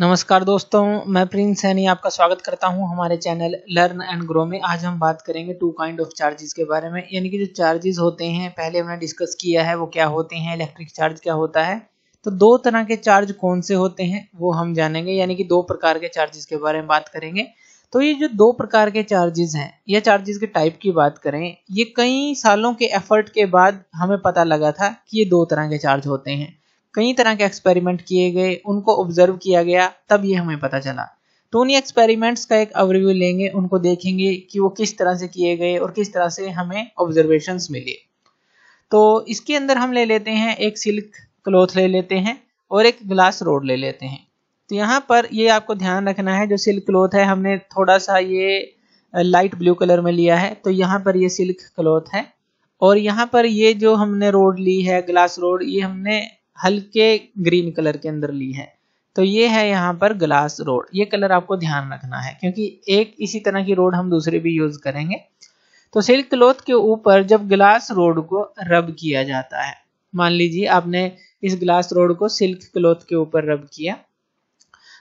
नमस्कार दोस्तों मैं प्रिंस सैनी आपका स्वागत करता हूं हमारे चैनल लर्न एंड ग्रो में आज हम बात करेंगे टू काइंड ऑफ चार्जेस के बारे में यानी कि जो चार्जेस होते हैं पहले हमने डिस्कस किया है वो क्या होते हैं इलेक्ट्रिक चार्ज क्या होता है तो दो तरह के चार्ज कौन से होते हैं वो हम जानेंगे यानी कि दो प्रकार के चार्जेस के बारे में बात करेंगे तो ये जो दो प्रकार के चार्जेस हैं या चार्जेस के टाइप की बात करें ये कई सालों के एफर्ट के बाद हमें पता लगा था कि ये दो तरह के चार्ज होते हैं कई तरह के एक्सपेरिमेंट किए गए उनको ऑब्जर्व किया गया तब ये हमें पता चला तो उन्हीं एक्सपेरिमेंट्स का एक ओवरव्यू लेंगे उनको देखेंगे कि वो किस तरह से किए गए और किस तरह से हमें ऑब्जर्वेशन मिले तो इसके अंदर हम ले लेते हैं एक सिल्क क्लोथ ले लेते हैं और एक ग्लास रोड ले लेते हैं तो यहाँ पर ये आपको ध्यान रखना है जो सिल्क क्लोथ है हमने थोड़ा सा ये लाइट ब्लू कलर में लिया है तो यहाँ पर ये सिल्क क्लोथ है और यहाँ पर ये जो हमने रोड ली है ग्लास रोड ये हमने हल्के ग्रीन कलर के अंदर ली है तो ये है यहाँ पर ग्लास रोड ये कलर आपको ध्यान रखना है क्योंकि एक इसी तरह की रोड हम दूसरे भी यूज करेंगे तो सिल्क क्लोथ के ऊपर जब ग्लास रोड को रब किया जाता है मान लीजिए आपने इस ग्लास रोड को सिल्क क्लोथ के ऊपर रब किया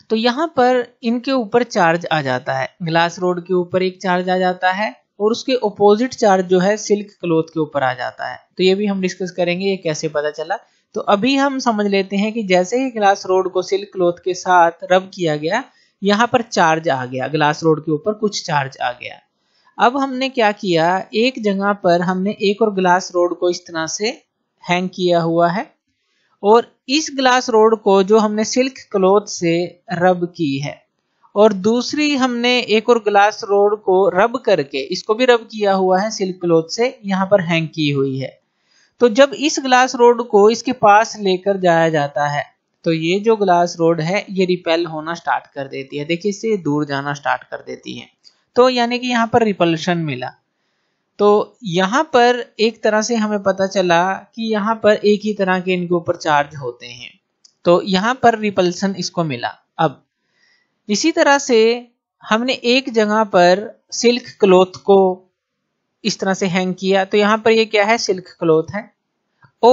तो यहाँ पर इनके ऊपर चार्ज आ जाता है ग्लास रोड के ऊपर एक चार्ज आ जाता है और उसके ओपोजिट चार्ज जो है सिल्क क्लोथ के ऊपर आ जाता है तो ये भी हम डिस्कस करेंगे ये कैसे पता चला तो अभी हम समझ लेते हैं कि जैसे ही ग्लास रोड को सिल्क क्लोथ के साथ रब किया गया यहाँ पर चार्ज आ गया ग्लास रोड के ऊपर कुछ चार्ज आ गया अब हमने क्या किया एक जगह पर हमने एक और ग्लास रोड को इस तरह से हैंग किया हुआ है और इस ग्लास रोड को जो हमने सिल्क क्लोथ से रब की है और दूसरी हमने एक और ग्लास रोड को रब करके इसको भी रब किया हुआ है सिल्क क्लोथ से यहाँ पर हैंग की हुई है तो जब इस ग्लास रोड को इसके पास लेकर जाया जाता है तो ये जो ग्लास रोड है ये रिपेल होना स्टार्ट कर देती है देखिए इससे दूर जाना स्टार्ट कर देती है तो यानी कि यहाँ पर रिपल्शन मिला तो यहाँ पर एक तरह से हमें पता चला कि यहाँ पर एक ही तरह के इनके ऊपर चार्ज होते हैं तो यहाँ पर रिपल्सन इसको मिला अब इसी तरह से हमने एक जगह पर सिल्क क्लोथ को इस तरह से हैंग किया तो यहाँ पर ये क्या है सिल्क क्लोथ है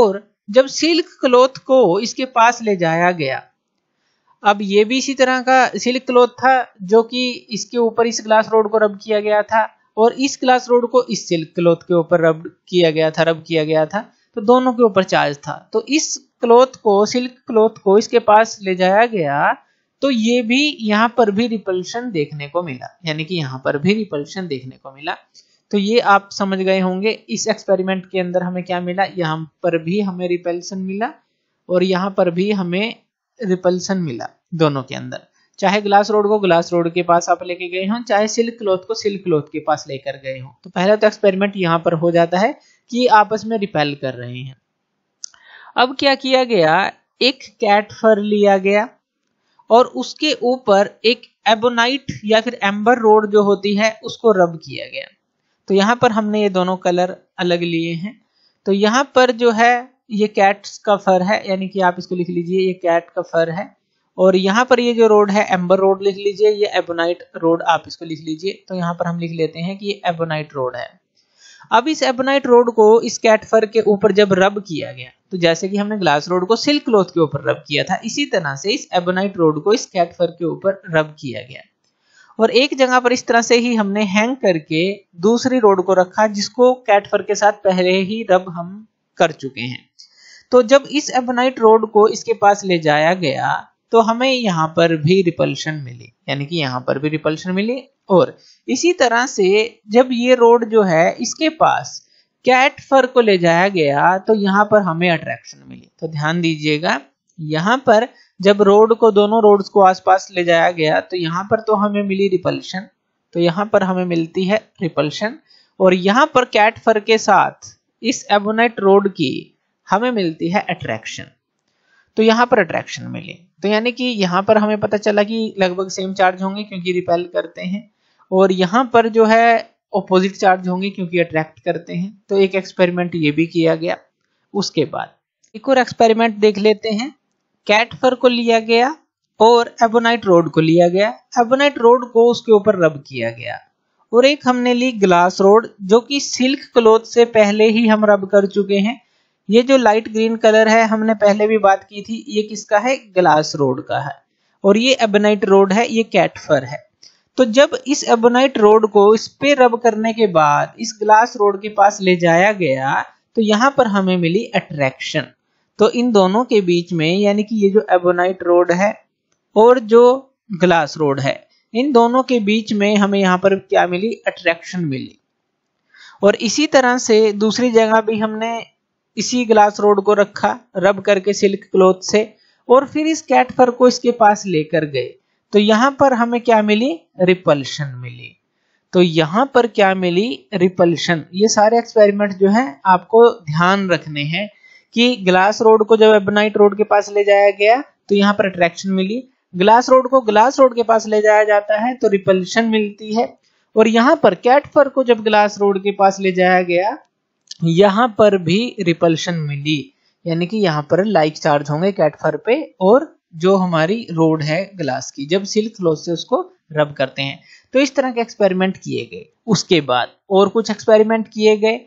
और जब सिल्क क्लोथ को इसके पास ले जाया गया अब ये भी इसी तरह का सिल्क क्लोथ था जो कि इसके ऊपर इस ग्लास रोड को रब किया गया था और इस ग्लास रोड को इस सिल्क क्लोथ के ऊपर रब किया गया था रब किया गया था तो दोनों के ऊपर चार्ज था तो इस क्लोथ को सिल्क क्लोथ को इसके पास ले जाया गया तो ये भी यहाँ पर भी रिपल्शन देखने को मिला यानी कि यहाँ पर भी रिपल्शन देखने को मिला तो ये आप समझ गए होंगे इस एक्सपेरिमेंट के अंदर हमें क्या मिला यहाँ पर भी हमें रिपल्सन मिला और यहाँ पर भी हमें रिपल्सन मिला दोनों के अंदर चाहे ग्लास रोड को ग्लास रोड के पास आप लेके गए हों चाहे सिल्क क्लोथ को सिल्क क्लोथ के पास लेकर गए हों तो पहला तो एक्सपेरिमेंट यहाँ पर हो जाता है कि आपस में रिपेल कर रहे हैं अब क्या किया गया एक कैट फर लिया गया और उसके ऊपर एक एबोनाइट या फिर एम्बर रोड जो होती है उसको रब किया गया तो यहाँ पर हमने ये दोनों कलर अलग लिए हैं तो यहाँ पर जो है ये कैट्स का फर है यानी कि आप इसको लिख लीजिए ये कैट का फर है और यहाँ पर ये जो रोड है एम्बर रोड लिख लीजिए ये एबोनाइट रोड आप इसको लिख लीजिए तो यहाँ पर हम लिख लेते हैं कि ये एबोनाइट रोड है अब इस एबोनाइट रोड को इस कैट फर के ऊपर जब रब किया गया तो जैसे कि हमने ग्लास रोड को सिल्क क्लोथ के ऊपर रब किया था इसी तरह से इस एबोनाइट रोड को इस कैट फर के ऊपर रब किया गया और एक जगह पर इस तरह से ही हमने हैंग करके दूसरी रोड को रखा जिसको कैटफर के साथ पहले ही रब हम कर चुके हैं तो जब इस एबनाइट रोड को इसके पास ले जाया गया तो हमें यहाँ पर भी रिपल्शन मिली यानी कि यहाँ पर भी रिपल्शन मिली और इसी तरह से जब ये रोड जो है इसके पास कैट फर को ले जाया गया तो यहाँ पर हमें अट्रैक्शन मिली तो ध्यान दीजिएगा यहां पर जब रोड को दोनों रोड्स को आसपास ले जाया गया तो यहां पर तो हमें मिली रिपल्शन तो यहां पर हमें मिलती है रिपल्शन और यहां पर कैट फर के साथ इस एबोनाइट रोड की हमें मिलती है अट्रैक्शन तो यहाँ पर अट्रैक्शन मिली तो यानी कि यहाँ पर हमें पता चला कि लगभग सेम चार्ज होंगे क्योंकि रिपेल करते हैं और यहाँ पर जो है ऑपोजिट चार्ज होंगे क्योंकि अट्रैक्ट करते हैं तो एक एक्सपेरिमेंट ये भी किया गया उसके बाद एक और एक्सपेरिमेंट देख लेते हैं कैटफर को लिया गया और एबोनाइट रोड को लिया गया एबोनाइट रोड को उसके ऊपर रब किया गया और एक हमने ली ग्लास रोड जो कि सिल्क क्लोथ से पहले ही हम रब कर चुके हैं ये जो लाइट ग्रीन कलर है हमने पहले भी बात की थी ये किसका है ग्लास रोड का है और ये एबोनाइट रोड है ये कैटफर है तो जब इस एबोनाइट रोड को इस पे रब करने के बाद इस ग्लास रोड के पास ले जाया गया तो यहां पर हमें मिली अट्रैक्शन तो इन दोनों के बीच में यानी कि ये जो एबोनाइट रोड है और जो ग्लास रोड है इन दोनों के बीच में हमें यहाँ पर क्या मिली अट्रैक्शन मिली और इसी तरह से दूसरी जगह भी हमने इसी ग्लास रोड को रखा रब करके सिल्क क्लोथ से और फिर इस कैटफर को इसके पास लेकर गए तो यहां पर हमें क्या मिली रिपल्शन मिली तो यहां पर क्या मिली रिपल्शन ये सारे एक्सपेरिमेंट जो है आपको ध्यान रखने हैं कि ग्लास रोड को जब एबनाइट रोड के पास ले जाया गया तो यहाँ पर अट्रैक्शन मिली ग्लास रोड को ग्लास रोड के पास ले जाया जाता है तो रिपल्शन मिलती है और यहाँ पर कैटफर को जब ग्लास रोड के पास ले जाया गया यहाँ पर भी रिपल्शन मिली यानी कि यहाँ पर लाइक चार्ज होंगे कैटफर पे और जो हमारी रोड है ग्लास की जब सिल्क क्लोथ से उसको रब करते हैं तो इस तरह के एक्सपेरिमेंट किए गए उसके बाद और कुछ एक्सपेरिमेंट किए गए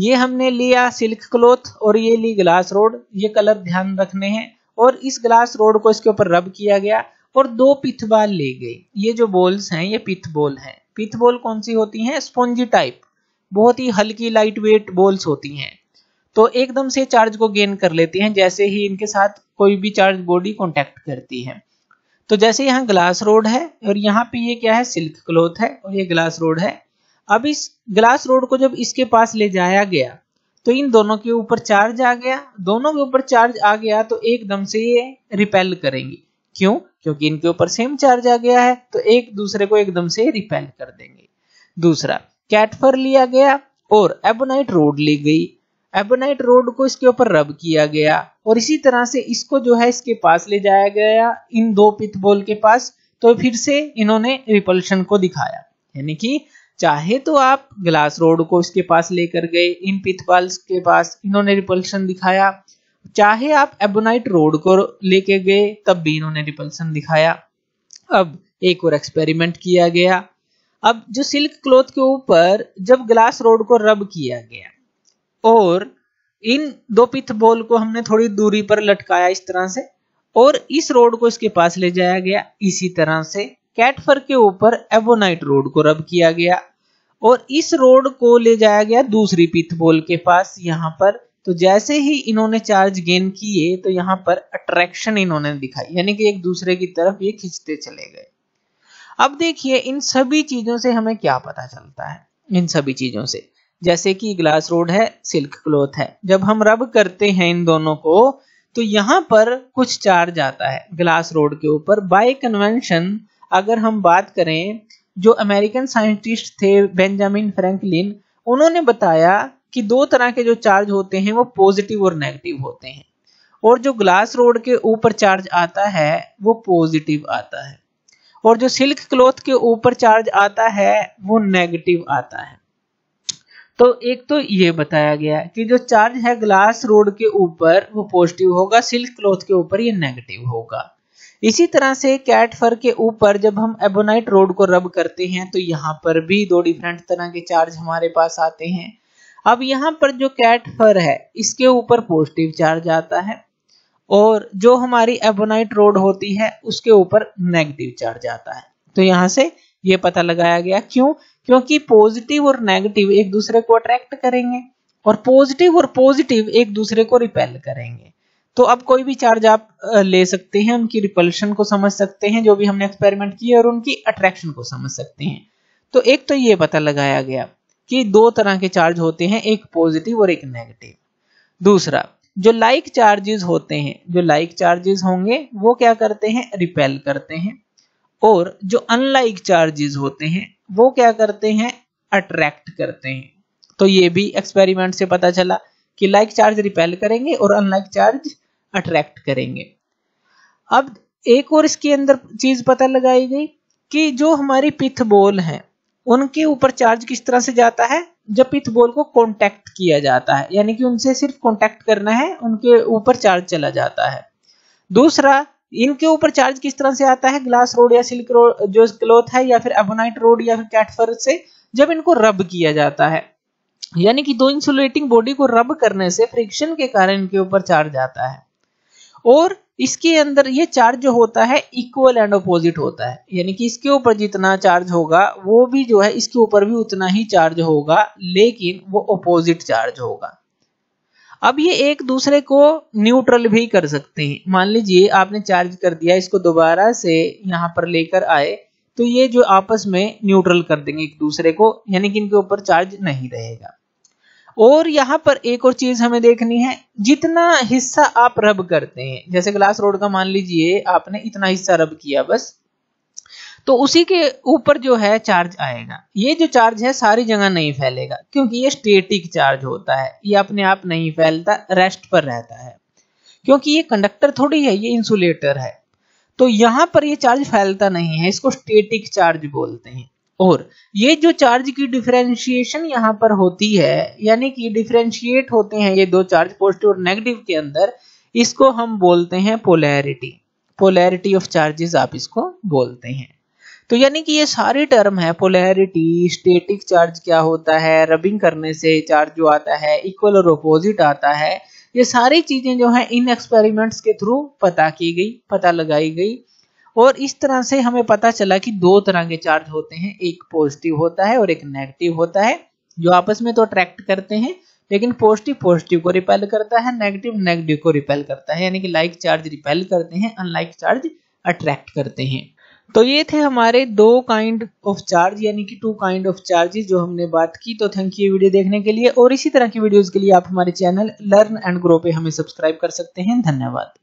ये हमने लिया सिल्क क्लोथ और ये ली ग्लास रोड ये कलर ध्यान रखने हैं और इस ग्लास रोड को इसके ऊपर रब किया गया और दो पिथ बाल ले गई ये जो बॉल्स हैं ये पिथ बॉल हैं पिथ बॉल कौन सी होती हैं स्पॉन्जी टाइप बहुत ही हल्की लाइट वेट बॉल्स होती हैं तो एकदम से चार्ज को गेन कर लेती हैं जैसे ही इनके साथ कोई भी चार्ज बॉडी कॉन्टेक्ट करती है तो जैसे यहाँ ग्लास रोड है और यहाँ पे ये क्या है सिल्क क्लोथ है और ये ग्लास रोड है अब इस ग्लास रोड को जब इसके पास ले जाया गया तो इन दोनों के ऊपर चार्ज आ गया दोनों के ऊपर चार्ज आ गया तो एकदम से ये रिपेल करेंगे क्यों क्योंकि इनके ऊपर सेम चार्ज आ गया है तो एक दूसरे को एकदम से रिपेल कर देंगे दूसरा कैटफर लिया गया और एबोनाइट रोड ली गई एबोनाइट रोड को इसके ऊपर रब किया गया और इसी तरह से इसको जो है इसके पास ले जाया गया इन दो पिथबोल के पास तो फिर से इन्होंने रिपल्शन को दिखाया यानी कि चाहे तो आप ग्लास रोड को इसके पास लेकर गए इन पिथपाल्स के पास इन्होंने रिपल्शन दिखाया चाहे आप एबोनाइट रोड को लेके गए तब भी इन्होंने रिपल्शन दिखाया अब एक और एक्सपेरिमेंट किया गया अब जो सिल्क क्लोथ के ऊपर जब ग्लास रोड को रब किया गया और इन दो पिथ बॉल को हमने थोड़ी दूरी पर लटकाया इस तरह से और इस रोड को इसके पास ले जाया गया इसी तरह से कैटफर के ऊपर एबोनाइट रोड को रब किया गया और इस रोड को ले जाया गया दूसरी पिथ के पास यहाँ पर तो जैसे ही इन्होंने चार्ज गेन किए तो यहाँ पर अट्रैक्शन इन्होंने दिखाई यानी कि एक दूसरे की तरफ ये खींचते चले गए अब देखिए इन सभी चीजों से हमें क्या पता चलता है इन सभी चीजों से जैसे कि ग्लास रोड है सिल्क क्लोथ है जब हम रब करते हैं इन दोनों को तो यहाँ पर कुछ चार्ज आता है ग्लास रोड के ऊपर बाय कन्वेंशन अगर हम बात करें जो अमेरिकन साइंटिस्ट थे बेंजामिन फ्रैंकलिन उन्होंने बताया कि दो तरह के जो चार्ज होते हैं वो पॉजिटिव और नेगेटिव होते हैं और जो ग्लास रोड के ऊपर चार्ज आता है वो पॉजिटिव आता है और जो सिल्क क्लॉथ के ऊपर चार्ज आता है वो नेगेटिव आता है तो एक तो ये बताया गया कि जो चार्ज है ग्लास रोड के ऊपर वो पॉजिटिव होगा सिल्क क्लॉथ के ऊपर ये नेगेटिव होगा इसी तरह से कैट फर के ऊपर जब हम एबोनाइट रोड को रब करते हैं तो यहाँ पर भी दो डिफरेंट तरह के चार्ज हमारे पास आते हैं अब यहाँ पर जो कैट फर है इसके ऊपर पॉजिटिव चार्ज आता है और जो हमारी एबोनाइट रोड होती है उसके ऊपर नेगेटिव चार्ज आता है तो यहाँ से ये पता लगाया गया क्यों क्योंकि पॉजिटिव और नेगेटिव एक दूसरे को अट्रैक्ट करेंगे और पॉजिटिव और पॉजिटिव एक दूसरे को रिपेल करेंगे तो अब कोई भी चार्ज आप ले सकते हैं उनकी रिपल्शन को समझ सकते हैं जो भी हमने एक्सपेरिमेंट किए और उनकी अट्रैक्शन को समझ सकते हैं तो एक तो ये पता लगाया गया कि दो तरह के चार्ज होते हैं एक पॉजिटिव और एक नेगेटिव दूसरा जो लाइक चार्जेस होते हैं जो लाइक चार्जेस होंगे वो क्या करते हैं रिपेल करते हैं और जो अनलाइक चार्जेस होते हैं वो क्या करते हैं अट्रैक्ट करते हैं तो ये भी एक्सपेरिमेंट से पता चला कि लाइक चार्ज रिपेल करेंगे और अनलाइक चार्ज अट्रैक्ट करेंगे अब एक और इसके अंदर चीज पता लगाई गई कि जो हमारी पिथ बोल है उनके ऊपर चार्ज किस तरह से जाता है जब पिथ बोल को कॉन्टेक्ट किया जाता है यानी कि उनसे सिर्फ कॉन्टेक्ट करना है उनके ऊपर चार्ज चला जाता है दूसरा इनके ऊपर चार्ज किस तरह से आता है ग्लास रोड या सिल्क रोड जो क्लोथ है या फिर एबोनाइट रोड या फिर कैटफर से जब इनको रब किया जाता है यानी कि दो इंसुलेटिंग बॉडी को रब करने से फ्रिक्शन के कारण इनके ऊपर चार्ज आता है और इसके अंदर ये चार्ज जो होता है इक्वल एंड अपोजिट होता है यानी कि इसके ऊपर जितना चार्ज होगा वो भी जो है इसके ऊपर भी उतना ही चार्ज होगा लेकिन वो अपोजिट चार्ज होगा अब ये एक दूसरे को न्यूट्रल भी कर सकते हैं मान लीजिए आपने चार्ज कर दिया इसको दोबारा से यहाँ पर लेकर आए तो ये जो आपस में न्यूट्रल कर देंगे एक दूसरे को यानी कि इनके ऊपर चार्ज नहीं रहेगा और यहाँ पर एक और चीज हमें देखनी है जितना हिस्सा आप रब करते हैं जैसे ग्लास रोड का मान लीजिए आपने इतना हिस्सा रब किया बस तो उसी के ऊपर जो है चार्ज आएगा ये जो चार्ज है सारी जगह नहीं फैलेगा क्योंकि ये स्टेटिक चार्ज होता है ये अपने आप नहीं फैलता रेस्ट पर रहता है क्योंकि ये कंडक्टर थोड़ी है ये इंसुलेटर है तो यहां पर ये चार्ज फैलता नहीं है इसको स्टेटिक चार्ज बोलते हैं और ये जो चार्ज की डिफ्रेंशिएशन यहाँ पर होती है यानी कि डिफरेंशिएट होते हैं ये दो चार्ज पॉजिटिव और नेगेटिव के अंदर इसको हम बोलते हैं पोलैरिटी पोलैरिटी ऑफ चार्जेस आप इसको बोलते हैं तो यानी कि ये सारे टर्म है पोलैरिटी स्टेटिक चार्ज क्या होता है रबिंग करने से चार्ज जो आता है इक्वल और अपोजिट आता है ये सारी चीजें जो है इन एक्सपेरिमेंट्स के थ्रू पता की गई पता लगाई गई और इस तरह से हमें पता चला कि दो तरह के चार्ज होते हैं एक पॉजिटिव होता है और एक नेगेटिव होता है जो आपस में तो अट्रैक्ट करते हैं लेकिन पॉजिटिव पॉजिटिव को रिपेल करता है नेगेटिव नेगेटिव को रिपेल करता है यानी कि लाइक चार्ज रिपेल करते हैं अनलाइक चार्ज अट्रैक्ट करते हैं तो ये थे हमारे दो काइंड ऑफ चार्ज यानी कि टू काइंड ऑफ चार्जेस जो हमने बात की तो थैंक यू वीडियो देखने के लिए और इसी तरह की वीडियोस के लिए आप हमारे चैनल लर्न एंड ग्रो पे हमें सब्सक्राइब कर सकते हैं धन्यवाद